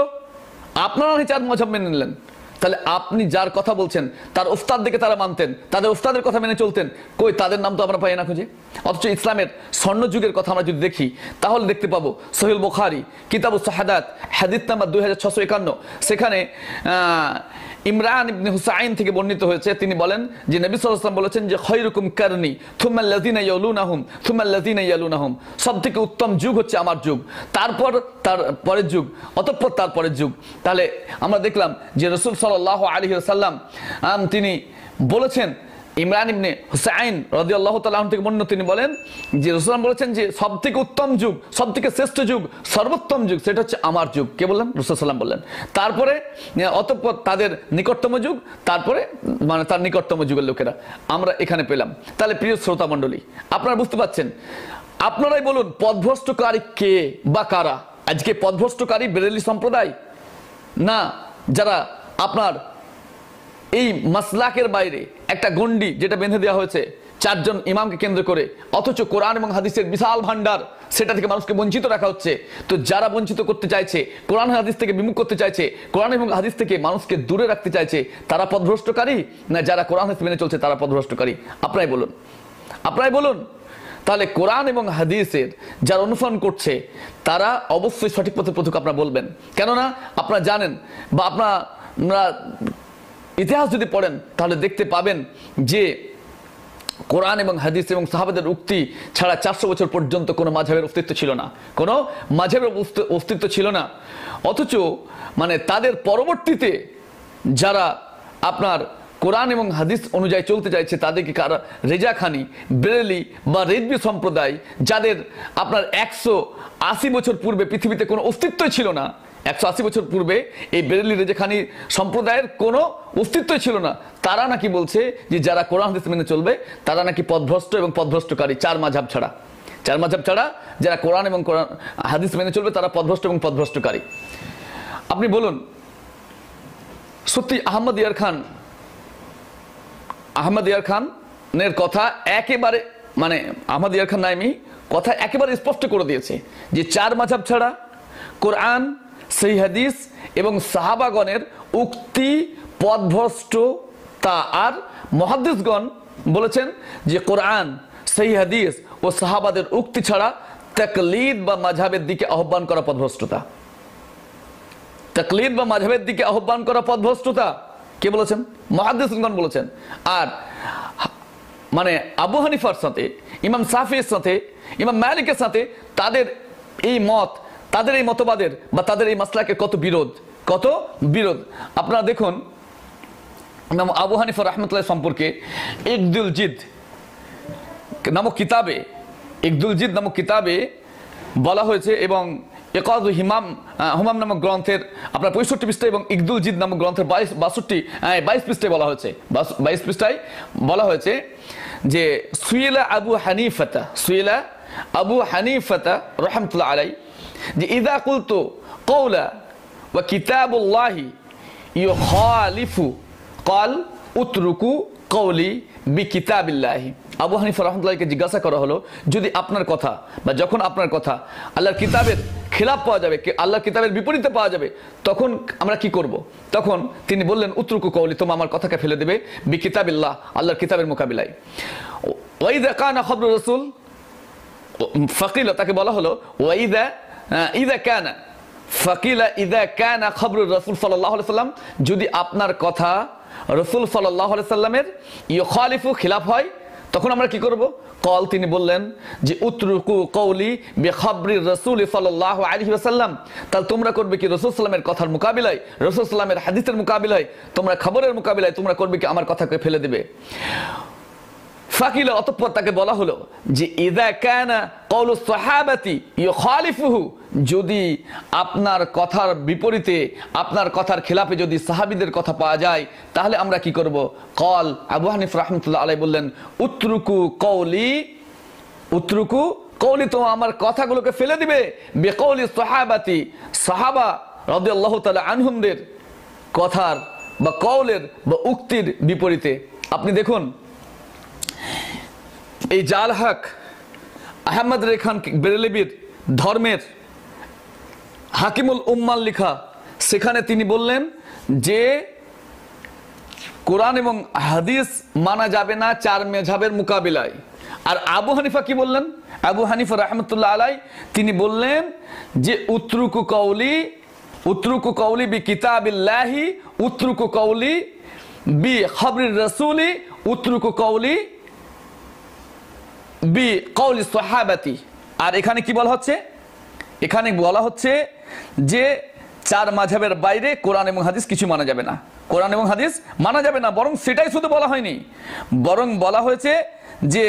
আপনারা চার মজাব মেনে নিলেন তাহলে আপনি যার কথা বলছেন তার ওস্তাদ দিকে তারা মানতেন তাদের ওস্তাদের কথা মেনে চলতেন কই তাদের নাম তো আমরা পাই না খুঁজে অথচ ইসলামের স্বর্ণযুগের কথা আমরা যদি দেখি তাহলে দেখতে পাবো সহিল বোখারি কিতাবু সাহাদাত হাজার নাম্বার দুই সেখানে ইমরান ইবনে হুসাইন থেকে বর্ণিত হয়েছে তিনি বলেন যে নবী সাল্লাম বলেছেন যে খৈরকুম কারনি থুমাল্লাদিন ইয়ালুনাহুম থুমাল্লাদিন ইয়ালুনাহুম সব থেকে উত্তম যুগ হচ্ছে আমার যুগ তারপর তার পরের যুগ অতঃপর তার পরের যুগ তাহলে আমরা দেখলাম যে রসুল সাল্লাহ আলহি সাল্লাম তিনি বলেছেন ইমরান ইবনে হুসাইন রদি আল্লাহ তালাহন থেকে বন্য তিনি বলেন যে রসুলাম বলেছেন যে সব থেকে উত্তম যুগ সব থেকে শ্রেষ্ঠ যুগ সর্বোত্তম যুগ সেটা হচ্ছে আমার যুগ কে বললেন সাল্লাম বললেন তারপরে অতঃপর তাদের নিকটতম যুগ তারপরে মানে তার নিকটতম যুগের লোকেরা আমরা এখানে পেলাম তাহলে প্রিয় শ্রোতা মণ্ডলী আপনারা বুঝতে পাচ্ছেন আপনারাই বলুন পদভ্রষ্টকারী কে বা কারা আজকে পদভ্রষ্টকারী বেরেলি সম্প্রদায় না যারা আপনার এই মাসলাকের বাইরে একটা গন্ডি যেটা বেঁধে দেওয়া হয়েছে চারজন ইমামকে কেন্দ্র করে অথচ কোরআন এবং হাদিসের বিশাল ভান্ডার সেটা থেকে মানুষকে বঞ্চিত রাখা হচ্ছে তো যারা বঞ্চিত করতে চাইছে কোরআন হাদিস থেকে বিমুখ করতে চাইছে কোরআন এবং হাদিস থেকে মানুষকে দূরে রাখতে চাইছে তারা পদভ্রষ্টকারী না যারা কোরআন হাদিস মেনে চলছে তারা পদভ্রষ্টকারী আপনারাই বলুন আপনারাই বলুন তাহলে কোরআন এবং হাদিসের যারা অনুসরণ করছে তারা অবশ্যই সঠিক পথে প্রথম আপনারা বলবেন কেননা আপনারা জানেন বা আপনারা ইতিহাস যদি পড়েন তাহলে দেখতে পাবেন যে কোরআন এবং হাদিস এবং সাহাবাদের উক্তি ছাড়া চারশো বছর পর্যন্ত কোনো মাঝাবের অস্তিত্ব ছিল না কোনো মাঝাবের অস্তিত্ব ছিল না অথচ মানে তাদের পরবর্তীতে যারা আপনার কোরআন এবং হাদিস অনুযায়ী চলতে চাইছে তাদেরকে কারা রেজাখানি বেরেলি বা রেজবি সম্প্রদায় যাদের আপনার একশো আশি বছর পূর্বে পৃথিবীতে কোনো অস্তিত্বই ছিল না একশো আশি বছর পূর্বে এই বেরেলি রেজেখানি সম্প্রদায়ের কোনো অস্তিত্বই ছিল না তারা নাকি বলছে যে যারা কোরআন হাদিস মেনে চলবে তারা নাকি পদভ্রষ্ট এবং পদভ্রষ্টকারী চার মাঝাব ছাড়া চার মাঝাব ছাড়া যারা কোরআন এবং কোরআন হাদিস মেনে চলবে তারা পদভ্রষ্ট এবং পদভ্রষ্টকারী আপনি বলুন সত্যি আহমদ ইয়ার খান আহমদ ইয়ার খানের কথা একেবারে মানে আহমদ ইয়ার খান নাইমি কথা একেবারে স্পষ্ট করে দিয়েছে যে চার মাঝাব ছাড়া কোরআন সেই হাদিস এবং সাহাবাগণের উক্তি পদভ্রষ্ট তা আর মহাদিসগণ বলেছেন যে কোরআন সেই হাদিস ও সাহাবাদের উক্তি ছাড়া তাকলিদ বা মাঝাবের দিকে আহ্বান করা পদভ্রষ্টতা তাকলিদ বা মাঝাবের দিকে আহ্বান করা পদভ্রষ্টতা কে বলেছেন মহাদিসগণ বলেছেন আর মানে আবু হানিফার সাথে ইমাম সাফির সাথে ইমাম মালিকের সাথে তাদের এই মত তাদের এই মতবাদের বা তাদের এই মাসলাকে কত বিরোধ কত বিরোধ আপনারা দেখুন আবু হানিফা রহমতুল্লাহ সম্পর্কে ইকদুল জিদ নামক কিতাবে ইকদুল জিদ নামক কিতাবে বলা হয়েছে এবং একাদু হিমাম হুমাম নামক গ্রন্থের আপনার পঁয়ষট্টি পৃষ্ঠা এবং ইকদুল জিদ নামক গ্রন্থের বাইশ বাষট্টি বাইশ পৃষ্ঠায় বলা হয়েছে বাইশ পৃষ্ঠায় বলা হয়েছে যে সুয়েলা আবু হানিফতা সুয়েলা আবু হানিফতা রহমতুল্লাহ আলাই যে ইদা কুলতু কৌলা বা কিতাবুল্লাহি ইউ খালিফু কল উতরুকু কৌলি বি কিতাবিল্লাহি আবু হানিফ রহমতুল্লাহকে জিজ্ঞাসা করা হলো যদি আপনার কথা বা যখন আপনার কথা আল্লাহর কিতাবের খেলাপ পাওয়া যাবে আল্লাহর কিতাবের বিপরীতে পাওয়া যাবে তখন আমরা কি করব। তখন তিনি বললেন উত্রুকু কৌলি তোমা আমার কথাকে ফেলে দেবে বি কিতাবিল্লাহ আল্লাহর কিতাবের মোকাবিলায় ওয়াইদা কানা খবর রসুল ফকিল তাকে বলা হলো ওয়াইদা ইদা কানা ফাকিলা ইদা কানা খবর রসুল সাল্লাহ সাল্লাম যদি আপনার কথা রসুল সাল্লাহ সাল্লামের ইয়খালিফু খিলাফ হয় তখন আমরা কি করব কল তিনি বললেন যে উতরুকু কৌলি খবর রসুল সাল্লাহ আলহি আসাল্লাম তাহলে তোমরা করবে কি রসুল সাল্লামের কথার মোকাবিলায় রসুল সাল্লামের হাদিসের মোকাবিলায় তোমরা খবরের মোকাবিলায় তোমরা করবে কি আমার কথাকে ফেলে দেবে ফাকিলা অতঃপর তাকে বলা হলো যে ইদা কানা কৌল সাহাবাতি খালিফুহু যদি আপনার কথার বিপরীতে আপনার কথার খেলাপে যদি সাহাবিদের কথা পাওয়া যায় তাহলে আমরা কি করব কল আবু হানিফ রাহমতুল্লাহ আলাই বললেন উত্রুকু কৌলি উত্রুকু কৌলি তো আমার কথাগুলোকে ফেলে দিবে বেকৌলি সাহাবাতি সাহাবা রদি আল্লাহ তালা আনহুমদের কথার বা কৌলের বা উক্তির বিপরীতে আপনি দেখুন এই জাল হক আহমদ রেখান বেরেলিবির ধর্মের হাকিমুল উম্মাল লিখা সেখানে তিনি বললেন যে কোরআন এবং হাদিস মানা যাবে না চার মেঝাবের মোকাবিলায় আর আবু হানিফা কি বললেন আবু হানিফা রহমতুল্লাহ আলাই তিনি বললেন যে উত্রুকু কৌলি উত্রুকু কৌলি বি কিতাবিল্লাহি উত্রুকু কৌলি বি খবরির রসুলি উত্রুকু কৌলি বি কৌল সোহাবাতি আর এখানে কি বলা হচ্ছে এখানে বলা হচ্ছে যে চার মাঝাবের বাইরে কোরআন এবং হাদিস কিছু মানা যাবে না কোরআন এবং হাদিস মানা যাবে না বরং সেটাই শুধু বলা হয়নি বরং বলা হয়েছে যে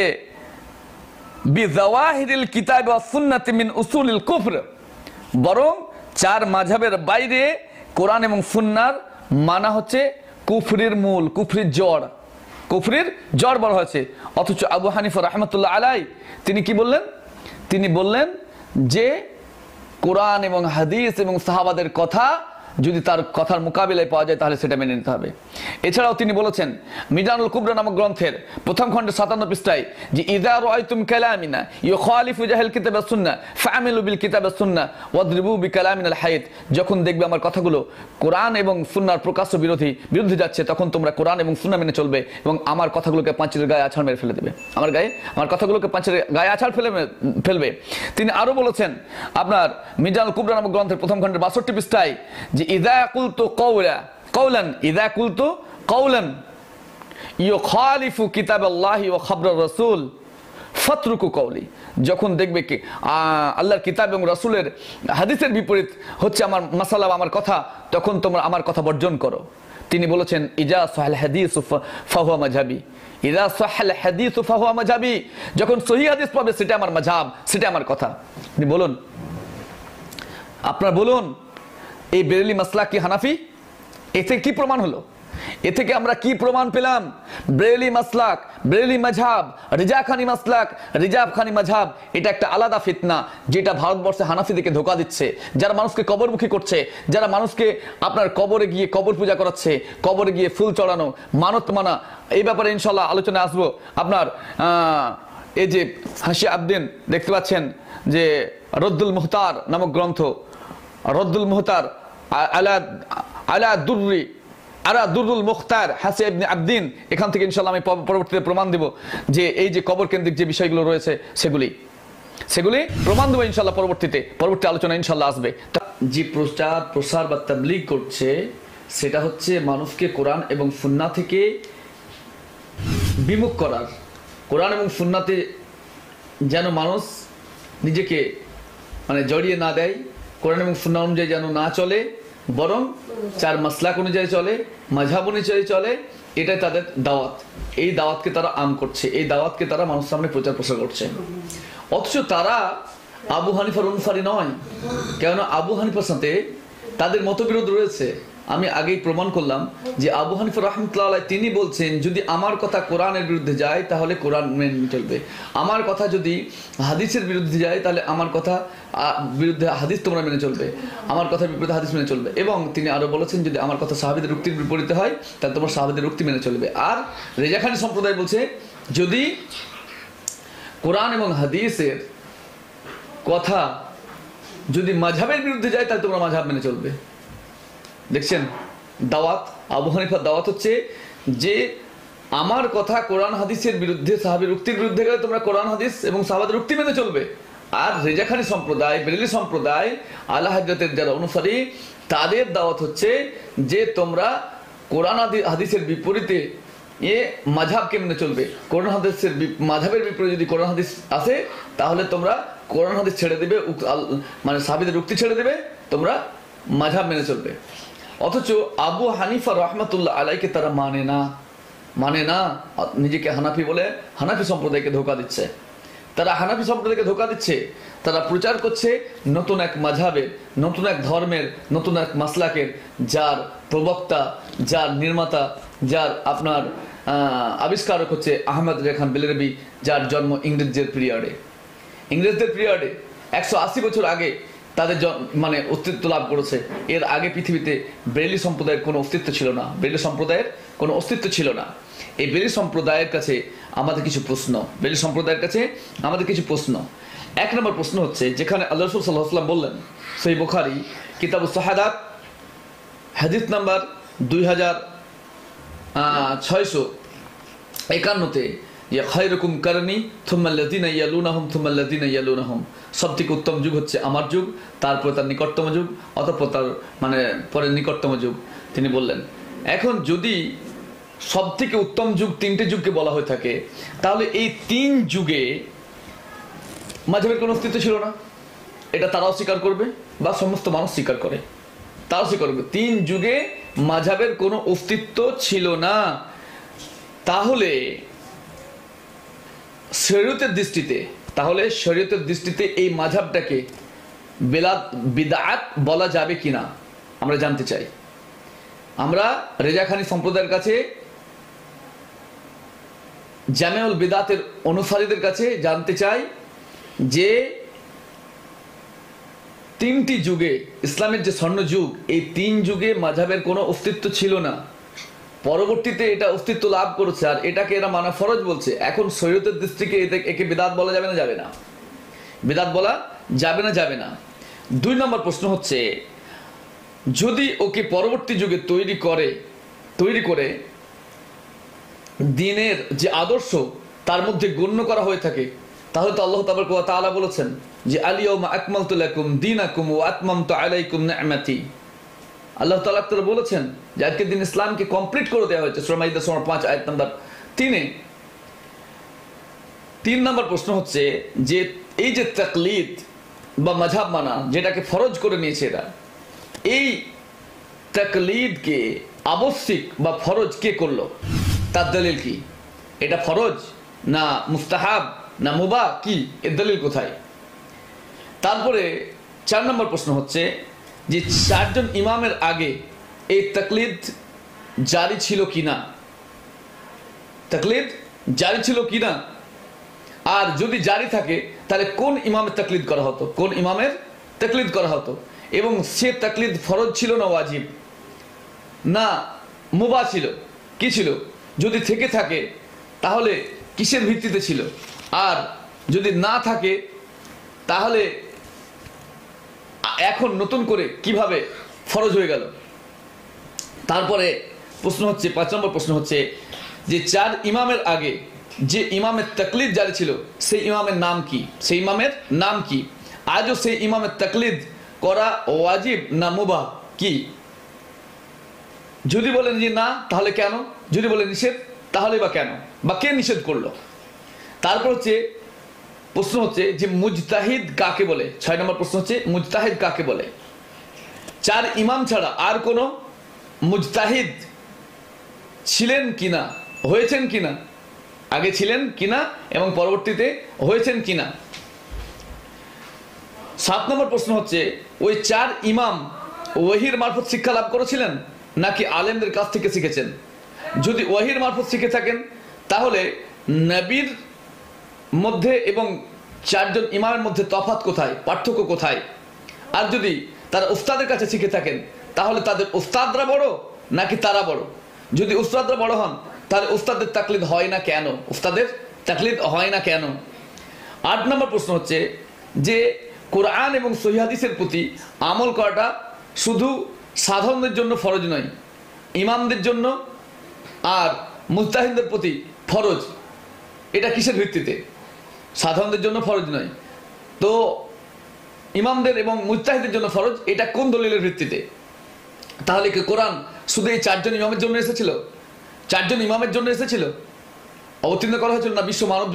বিজাওয়াহিরিল কিতাব সুন্নাতি মিন উসুলিল কুফর বরং চার মাঝাবের বাইরে কোরআন এবং সুন্নার মানা হচ্ছে কুফরির মূল কুফরির জড় কুফরির জ্বর বড় হয়েছে অথচ আবু হানিফ রহমতুল্লাহ আলাই তিনি কি বললেন তিনি বললেন যে কোরআন এবং হাদিস এবং সাহাবাদের কথা যদি তার কথার মোকাবিলায় পাওয়া যায় তাহলে সেটা মেনে নিতে হবে এছাড়াও তিনি বলেছেন মিজানুল কুবরা নামক গ্রন্থের প্রথম খণ্ডে সাতান্ন পৃষ্ঠায় যে ইদা রয় তুম কালামিনা ইউ খালিফু জাহেল কিতাবে সুন্না ফ্যামিল উবিল কিতাবে সুন্না ওয়াদরিবু বি কালামিন আল হায়েত যখন দেখবে আমার কথাগুলো কোরআন এবং সুন্নার প্রকাশ্য বিরোধী বিরুদ্ধে যাচ্ছে তখন তোমরা কোরআন এবং সুন্না মেনে চলবে এবং আমার কথাগুলোকে পাঁচের গায়ে আছাড় মেরে ফেলে দেবে আমার গায়ে আমার কথাগুলোকে পাঁচের গায়ে আছাড় ফেলে ফেলবে তিনি আরও বলেছেন আপনার মিজানুল কুবরা নামক গ্রন্থের প্রথম খণ্ডের বাষট্টি পৃষ্ঠায় যে ইদা কুলতু কৌলা কৌলান ইদা কুলতু কৌলান ইয় খালিফু কিতাব আল্লাহ ও খবর রসুল ফতরুকু কৌলি যখন দেখবে কি আল্লাহর কিতাব এবং রসুলের হাদিসের বিপরীত হচ্ছে আমার মাসালা আমার কথা তখন তোমরা আমার কথা বর্জন করো তিনি বলেছেন ইজা সোহাল হাদিস ফাহুয়া মাঝাবি ইজা সোহাল হাদিস ফাহুয়া মাঝাবি যখন সহি হাদিস পাবে সেটা আমার মাঝাব সেটা আমার কথা তিনি বলুন আপনার বলুন এই বেরেলি মাসলা কি হানাফি এতে কি প্রমাণ হলো এ থেকে আমরা কি প্রমাণ পেলাম ব্রেলি মাসলাক ব্রেলি মাঝাব রিজা খানি মাসলাক রিজাব খানি মাঝাব এটা একটা আলাদা ফিতনা যেটা ভারতবর্ষে হানাফি হানাফিদেরকে ধোকা দিচ্ছে যারা মানুষকে কবরমুখী করছে যারা মানুষকে আপনার কবরে গিয়ে কবর পূজা করাচ্ছে কবরে গিয়ে ফুল চড়ানো মানত মানা এই ব্যাপারে ইনশাল্লাহ আলোচনা আসবো আপনার এই যে হাসি আবদিন দেখতে পাচ্ছেন যে রদ্দুল মুহতার নামক গ্রন্থ রদ্দুল মুহতার আলা আলা দুর্রি আরা দুরুল মুখতার হাসি ইবনে আবদিন এখান থেকে ইনশাল্লাহ আমি পরবর্তীতে প্রমাণ দেব যে এই যে কবর কেন্দ্রিক যে বিষয়গুলো রয়েছে সেগুলি সেগুলি প্রমাণ দেবো ইনশাল্লাহ পরবর্তীতে পরবর্তী আলোচনা ইনশাল্লাহ আসবে যে প্রচার প্রসার বা তাবলিগ করছে সেটা হচ্ছে মানুষকে কোরআন এবং সুন্না থেকে বিমুখ করার কোরআন এবং সুন্নাতে যেন মানুষ নিজেকে মানে জড়িয়ে না দেয় কোরআন এবং সুন্না অনুযায়ী যেন না চলে বরং চার মাসলাক অনুযায়ী চলে মাঝাব অনুযায়ী চলে এটাই তাদের দাওয়াত এই দাওয়াতকে তারা আম করছে এই দাওয়াতকে তারা মানুষ সামনে প্রচার প্রসার করছে অথচ তারা আবু হানিফার অনুসারী নয় কেননা আবু হানিফার সাথে তাদের মতবিরোধ রয়েছে আমি আগেই প্রমাণ করলাম যে আবু হানিফ রহমতুল্লাহ তিনি বলছেন যদি আমার কথা কোরআনের বিরুদ্ধে যায় তাহলে কোরআন মেনে চলবে আমার কথা যদি হাদিসের বিরুদ্ধে যায় তাহলে আমার কথা বিরুদ্ধে হাদিস তোমরা মেনে চলবে আমার কথার বিপরীতে হাদিস মেনে চলবে এবং তিনি আরও বলেছেন যদি আমার কথা সাহাবিদের উক্তির বিপরীতে হয় তাহলে তোমার সাহাবিদের উক্তি মেনে চলবে আর রেজাখানি সম্প্রদায় বলছে যদি কোরআন এবং হাদিসের কথা যদি মাঝাবের বিরুদ্ধে যায় তাহলে তোমরা মাঝাব মেনে চলবে দেখছেন দাওয়াত আবু হানিফার দাওয়াত হচ্ছে যে আমার কথা কোরআন হাদিসের বিরুদ্ধে সাহাবির উক্তির বিরুদ্ধে গেলে তোমরা কোরআন হাদিস এবং সাহাবাদের উক্তি মেনে চলবে আর রেজাখানি সম্প্রদায় বেরেলি সম্প্রদায় আল্লাহ হাজরতের যারা অনুসারী তাদের দাওয়াত হচ্ছে যে তোমরা কোরআন হাদিসের বিপরীতে এ মাঝাবকে মেনে চলবে কোরআন হাদিসের মাঝাবের বিপরীতে যদি কোরআন হাদিস আসে তাহলে তোমরা কোরআন হাদিস ছেড়ে দেবে মানে সাহাবিদের উক্তি ছেড়ে দেবে তোমরা মাঝাব মেনে চলবে অথচ আবু হানিফা রহমাতুল্লাহ আলাইকে তারা মানে না মানে না নিজেকে হানাফি বলে হানাফি সম্প্রদায়কে ধোকা দিচ্ছে তারা হানাফি সম্প্রদায়কে ধোকা দিচ্ছে তারা প্রচার করছে নতুন এক মাঝাবের নতুন এক ধর্মের নতুন এক মাসলাকের যার প্রবক্তা যার নির্মাতা যার আপনার আবিষ্কারক হচ্ছে আহমেদ রেখান বেলেরবি যার জন্ম ইংরেজদের পিরিয়ডে ইংরেজদের পিরিয়ডে একশো বছর আগে তাদের মানে অস্তিত্ব লাভ করেছে এর আগে পৃথিবীতে বেলি সম্প্রদায়ের কোনো অস্তিত্ব ছিল না বেলি সম্প্রদায়ের কোনো অস্তিত্ব ছিল না এই বেলি সম্প্রদায়ের কাছে আমাদের কিছু প্রশ্ন বেলি সম্প্রদায়ের কাছে আমাদের কিছু প্রশ্ন এক নম্বর প্রশ্ন হচ্ছে যেখানে আল্লাহ রসুল সাল্লাহ আসলাম বললেন সেই বুখারি কিতাব সাহাদাত হাদিস নাম্বার দুই হাজার ছয়শো একান্নতে ইয়া রকম কারণী থুম্মাল্লাদিন ইয়ালুনাহম থুম্মাল্লাদিন আহম সবথেকে উত্তম যুগ হচ্ছে আমার যুগ তারপরে তার নিকটতম যুগ অতঃপর তার মানে পরে নিকটতম যুগ তিনি বললেন এখন যদি সব থেকে উত্তম যুগ তিনটে যুগকে বলা হয়ে থাকে তাহলে এই তিন যুগে মাঝহের কোনো অস্তিত্ব ছিল না এটা তারাও স্বীকার করবে বা সমস্ত মানুষ স্বীকার করে তারাও স্বীকার করবে তিন যুগে মাঝাবের কোনো অস্তিত্ব ছিল না তাহলে শরীরের দৃষ্টিতে তাহলে শরীয়তের দৃষ্টিতে এই মাঝাবটাকে বেলাদ বিদাত বলা যাবে কি না আমরা জানতে চাই আমরা রেজাখানি সম্প্রদায়ের কাছে জামেউল বিদাতের অনুসারীদের কাছে জানতে চাই যে তিনটি যুগে ইসলামের যে স্বর্ণ যুগ এই তিন যুগে মাঝাবের কোনো অস্তিত্ব ছিল না পরবর্তীতে এটা অস্তিত্ব লাভ করেছে আর এটাকে এরা মানা ফরজ বলছে এখন শরীয়তের দৃষ্টিকে একে বেদাত বলা যাবে না যাবে না বেদাত বলা যাবে না যাবে না দুই নম্বর প্রশ্ন হচ্ছে যদি ওকে পরবর্তী যুগে তৈরি করে তৈরি করে দিনের যে আদর্শ তার মধ্যে গণ্য করা হয়ে থাকে তাহলে তো আল্লাহ তাবার কোয়া আলা বলেছেন যে আলিয়া আকমাল তুলাকুম দিন আকুম ও আতমাম তো আলাইকুম না আল্লাহ তালাক তালা বলেছেন যে আজকের দিন ইসলামকে কমপ্লিট করে দেওয়া হয়েছে শ্রমাইদা সময় পাঁচ আয়াত নাম্বার তিনে তিন নম্বর প্রশ্ন হচ্ছে যে এই যে তাকলিদ বা মাঝাব মানা যেটাকে ফরজ করে নিয়েছে এরা এই তাকলিদকে আবশ্যিক বা ফরজ কে করলো তার দলিল কি এটা ফরজ না মুস্তাহাব না মুবা কি এর দলিল কোথায় তারপরে চার নম্বর প্রশ্ন হচ্ছে যে চারজন ইমামের আগে এই তকলিদ জারি ছিল কি না তকলিদ জারি ছিল কি না আর যদি জারি থাকে তাহলে কোন ইমামের তকলিদ করা হতো কোন ইমামের তকলিদ করা হতো এবং সে তকলিদ ফরজ ছিল না ওয়াজিব না মুবা ছিল কি ছিল যদি থেকে থাকে তাহলে কিসের ভিত্তিতে ছিল আর যদি না থাকে তাহলে এখন নতুন করে কিভাবে ফরজ হয়ে গেল তারপরে প্রশ্ন হচ্ছে পাঁচ নম্বর প্রশ্ন হচ্ছে যে চার ইমামের আগে যে ইমামের তাকলিদ জারি ছিল সেই ইমামের নাম কি সেই ইমামের নাম কি আজও সেই ইমামের তাকলিদ করা ওয়াজিব না মুবা কি যদি বলেন যে না তাহলে কেন যদি বলেন নিষেধ তাহলে বা কেন বা কে নিষেধ করলো তারপর হচ্ছে প্রশ্ন হচ্ছে যে মুজতাহিদ কাকে বলে ছয় নম্বর প্রশ্ন হচ্ছে মুজতাহিদ কাকে বলে চার ইমাম ছাড়া আর কোনো মুজতাহিদ ছিলেন কিনা হয়েছেন কিনা আগে ছিলেন কিনা এবং পরবর্তীতে হয়েছেন কিনা সাত নম্বর প্রশ্ন হচ্ছে ওই চার ইমাম ওহির মারফত শিক্ষা লাভ করেছিলেন নাকি আলেমদের কাছ থেকে শিখেছেন যদি ওহির মারফত শিখে থাকেন তাহলে নবীর মধ্যে এবং চারজন ইমামের মধ্যে তফাত কোথায় পার্থক্য কোথায় আর যদি তারা উস্তাদের কাছে শিখে থাকেন তাহলে তাদের উস্তাদরা বড় নাকি তারা বড় যদি উস্তাদরা বড় হন তাহলে উস্তাদের তাকলিদ হয় না কেন উস্তাদের তাকলিদ হয় না কেন আট নম্বর প্রশ্ন হচ্ছে যে কোরআন এবং সহিহাদিসের প্রতি আমল করাটা শুধু সাধারণদের জন্য ফরজ নয় ইমামদের জন্য আর মুস্তাহিনদের প্রতি ফরজ এটা কিসের ভিত্তিতে সাধারণদের জন্য ফরজ নয় তো ইমামদের এবং মুজাহিদের জন্য ফরজ এটা কোন দলিলের ভিত্তিতে তাহলে কি কোরআন শুধু এই চারজন ইমামের জন্য এসেছিল চারজন ইমামের জন্য এসেছিল অবতীর্ণ করা হয়েছিল না বিশ্ব মানব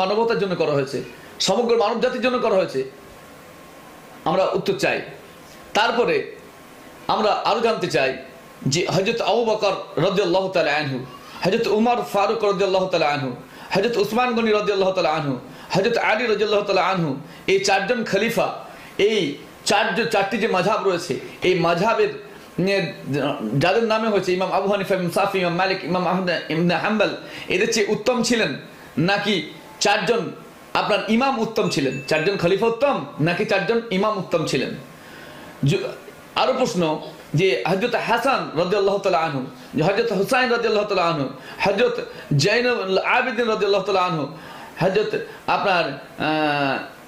মানবতার জন্য করা হয়েছে সমগ্র মানব জাতির জন্য করা হয়েছে আমরা উত্তর চাই তারপরে আমরা আরও জানতে চাই যে হজরত আবু বকর রদ্দাল্লাহ তালা আনহু হজরত উমার ফারুক রদ্দাল্লাহ তালা আনহু হজরত উসমান গনি রদিয়াল্লাহ তালা আনহু হজরত আলী রজিয়াল্লাহ তালা আনহু এই চারজন খলিফা এই চার চারটি যে মাঝাব রয়েছে এই মাঝাবের যাদের নামে হয়েছে ইমাম আবু হানিফা ইমাম সাফি ইমাম মালিক ইমাম আহমদ ইমনা হাম্বাল এদের চেয়ে উত্তম ছিলেন নাকি চারজন আপনার ইমাম উত্তম ছিলেন চারজন খলিফা উত্তম নাকি চারজন ইমাম উত্তম ছিলেন আরও প্রশ্ন যে হজরত হাসান রদি আল্লাহ তালা আনহু যে হজরত হুসাইন রদি আল্লাহ তালা আনহু হজরত জৈন আবেদিন রদি আল্লাহ আনহু হজরত আপনার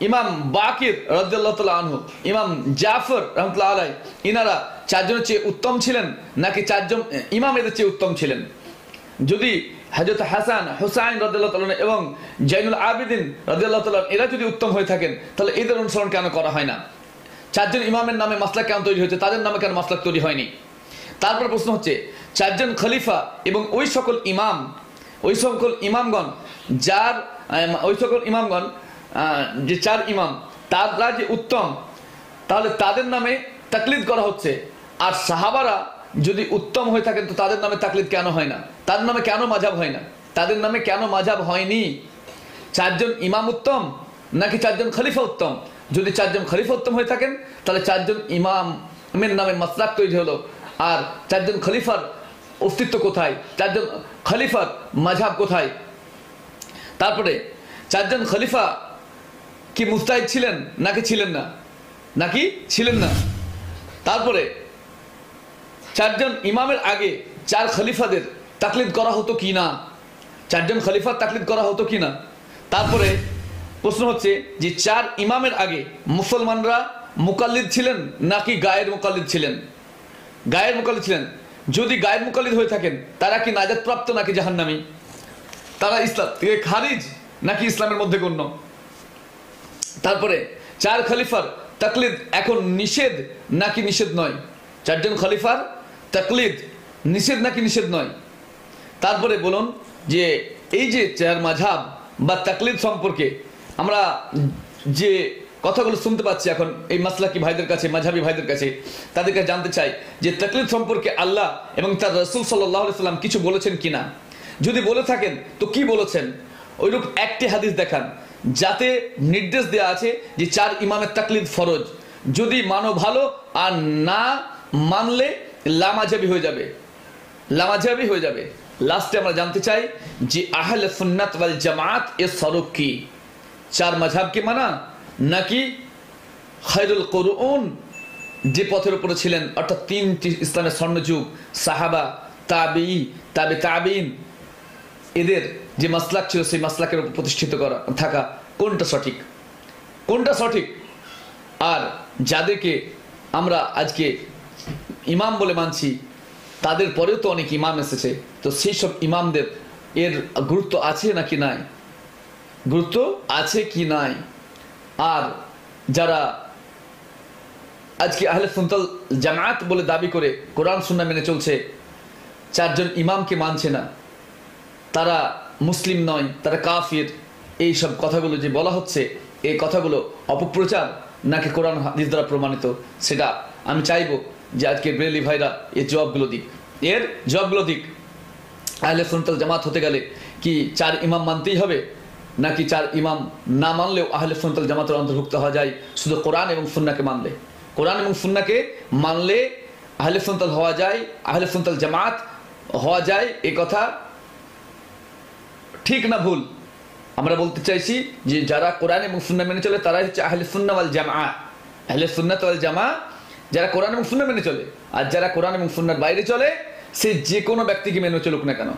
ইমাম বাকির রদ্দাল্লাহ আনহু ইমাম জাফর রহমতুল্লাহ আলাই ইনারা চারজনের চেয়ে উত্তম ছিলেন নাকি চারজন ইমাম এদের চেয়ে উত্তম ছিলেন যদি হজরত হাসান হুসাইন রদুল্লাহ তালন এবং জৈনুল আবিদিন রদুল্লাহ তালন এরা যদি উত্তম হয়ে থাকেন তাহলে এদের অনুসরণ কেন করা হয় না চারজন ইমামের নামে মাসলাক কেন তৈরি হয়েছে তাদের নামে কেন মাসলাক তৈরি হয়নি তারপর প্রশ্ন হচ্ছে চারজন খলিফা এবং ওই সকল ইমাম ওই সকল ইমামগণ যার ওই সকল ইমামগণ যে চার ইমাম তারা যে উত্তম তাহলে তাদের নামে তাকলিদ করা হচ্ছে আর সাহাবারা যদি উত্তম হয়ে থাকেন তো তাদের নামে তাকলিদ কেন হয় না তাদের নামে কেন মাঝাব হয় না তাদের নামে কেন মাঝাব হয়নি চারজন ইমাম উত্তম নাকি চারজন খলিফা উত্তম যদি চারজন খলিফোত্তম হয়ে থাকেন তাহলে চারজন ইমামের নামে মাসলাক তৈরি হলো আর চারজন খলিফার অস্তিত্ব কোথায় চারজন খলিফার মাঝাব কোথায় তারপরে চারজন খলিফা কি মুস্তাহিদ ছিলেন নাকি ছিলেন না নাকি ছিলেন না তারপরে চারজন ইমামের আগে চার খলিফাদের তাকলিদ করা হতো কি না চারজন খলিফার তাকলিদ করা হতো কি না তারপরে প্রশ্ন হচ্ছে যে চার ইমামের আগে মুসলমানরা মুকাল্লিদ ছিলেন নাকি গায়ের মুকাল্লিদ ছিলেন গায়ের মুকাল্লিদ ছিলেন যদি গায়ের মুকাল্লিদ হয়ে থাকেন তারা কি নাজাদ প্রাপ্ত নাকি জাহান্নামি তারা ইসলাম থেকে খারিজ নাকি ইসলামের মধ্যে গণ্য তারপরে চার খলিফার তাকলিদ এখন নিষেধ নাকি নিষেধ নয় চারজন খলিফার তাকলিদ নিষেধ নাকি নিষেধ নয় তারপরে বলুন যে এই যে চার মাঝাব বা তাকলিদ সম্পর্কে আমরা যে কথাগুলো শুনতে পাচ্ছি এখন এই মাসলাকি ভাইদের কাছে মাঝাবি ভাইদের কাছে তাদের কাছে জানতে চাই যে তাকলিদ সম্পর্কে আল্লাহ এবং তার রসুল সাল্লাহ সাল্লাম কিছু বলেছেন কি না যদি বলে থাকেন তো কি বলেছেন ওইরূপ একটি হাদিস দেখান যাতে নির্দেশ দেওয়া আছে যে চার ইমামের তাকলিদ ফরজ যদি মানো ভালো আর না মানলে লামাঝাবি হয়ে যাবে লামাঝাবি হয়ে যাবে লাস্টে আমরা জানতে চাই যে আহলে সুন্নাত ওয়াল জামাত এর স্বরূপ কী চার মাঝাবকে মানা নাকি খায়রুল করুন যে পথের উপরে ছিলেন অর্থাৎ তিনটি ইসলামের স্বর্ণযুগ সাহাবা তাবি তাবে তাবিন এদের যে মাসলাক ছিল সেই মাসলাকের উপর প্রতিষ্ঠিত করা থাকা কোনটা সঠিক কোনটা সঠিক আর যাদেরকে আমরা আজকে ইমাম বলে মানছি তাদের পরেও তো অনেক ইমাম এসেছে তো সেই সব ইমামদের এর গুরুত্ব আছে নাকি নাই গুরুত্ব আছে কি নাই আর যারা আজকে আহলে সুন্তাল জামায়াত বলে দাবি করে কোরআন সুন্না মেনে চলছে চারজন ইমামকে মানছে না তারা মুসলিম নয় তারা কাফির এই সব কথাগুলো যে বলা হচ্ছে এই কথাগুলো অপপ্রচার নাকি কোরআন হাদিস দ্বারা প্রমাণিত সেটা আমি চাইব যে আজকে ব্রেলি ভাইরা এর জবাবগুলো দিক এর জবাবগুলো দিক আহলে সুন্তাল জামাত হতে গেলে কি চার ইমাম মানতেই হবে নাকি চার ইমাম না মানলেও আহলে সুন্নাল জামাতের অন্তর্ভুক্ত হওয়া যায় শুধু কোরআন এবং সুন্নাকে মানলে কোরআন এবং সুন্নাকে মানলে আহলে সুন্তাল হওয়া যায় আহলে সুন্তাল জামাত হওয়া যায় এ কথা ঠিক না ভুল আমরা বলতে চাইছি যে যারা কোরআন এবং সুন্না মেনে চলে তারাই হচ্ছে আহলে সুন্নাওয়াল জামা আহলে সুন্নাত জামা যারা কোরআন এবং সুন্না মেনে চলে আর যারা কোরআন এবং সুন্নার বাইরে চলে সে যে কোনো ব্যক্তিকে মেনে চলুক না কেন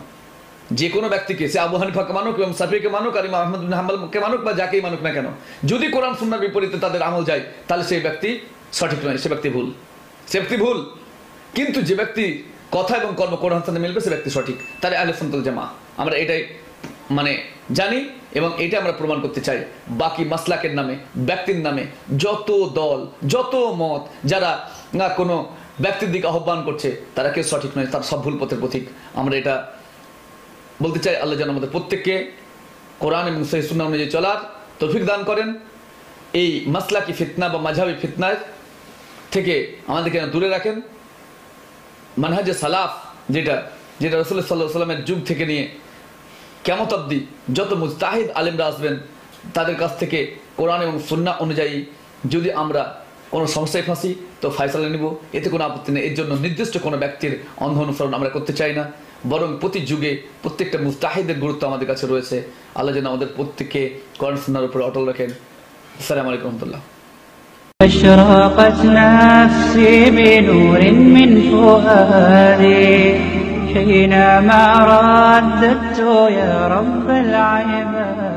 যে কোনো ব্যক্তিকে সে আবু হানিফাকে মানুক এবং সাফিকে মানুক আর ইমাম আহমদ হাম্বালকে মানুক বা যাকেই মানুক না কেন যদি কোরআন সুন্নার বিপরীতে তাদের আমল যায় তাহলে সেই ব্যক্তি সঠিক নয় সে ব্যক্তি ভুল সে ব্যক্তি ভুল কিন্তু যে ব্যক্তি কথা এবং কর্ম কোরআন সাথে মিলবে সে ব্যক্তি সঠিক তাহলে সন্তুল জামা আমরা এটাই মানে জানি এবং এটা আমরা প্রমাণ করতে চাই বাকি মাসলাকের নামে ব্যক্তির নামে যত দল যত মত যারা কোনো ব্যক্তির দিকে আহ্বান করছে তারা কেউ সঠিক নয় তার সব ভুল পথের প্রতীক আমরা এটা বলতে চাই আল্লাহ যেন আমাদের প্রত্যেককে কোরআন এবং সুন্না অনুযায়ী চলার তৌফিক দান করেন এই মাসলাকি ফিতনা বা মাঝাবি ফিতনার থেকে আমাদেরকে দূরে রাখেন মানহাজে সালাফ যেটা যেটা রসুল্লাহ সাল্লাহ সাল্লামের যুগ থেকে নিয়ে কেমত অব্দি যত মুস্তাহিদ আলেমরা আসবেন তাদের কাছ থেকে কোরআন এবং সুন্না অনুযায়ী যদি আমরা কোনো সমস্যায় ফাঁসি তো ফায়সালা নিব এতে কোনো আপত্তি নেই এর জন্য নির্দিষ্ট কোনো ব্যক্তির অন্ধ অনুসরণ আমরা করতে চাই না বরং প্রতি যুগে প্রত্যেকটা মুস্তাহিদের গুরুত্ব আমাদের কাছে রয়েছে আল্লাহ যেন আমাদের প্রত্যেককে করণ উপরে অটল রাখেন আসসালামু আলাইকুম রহমতুল্লাহ أشرقت نفسي بنور من فؤادي حينما رددت يا رب العباد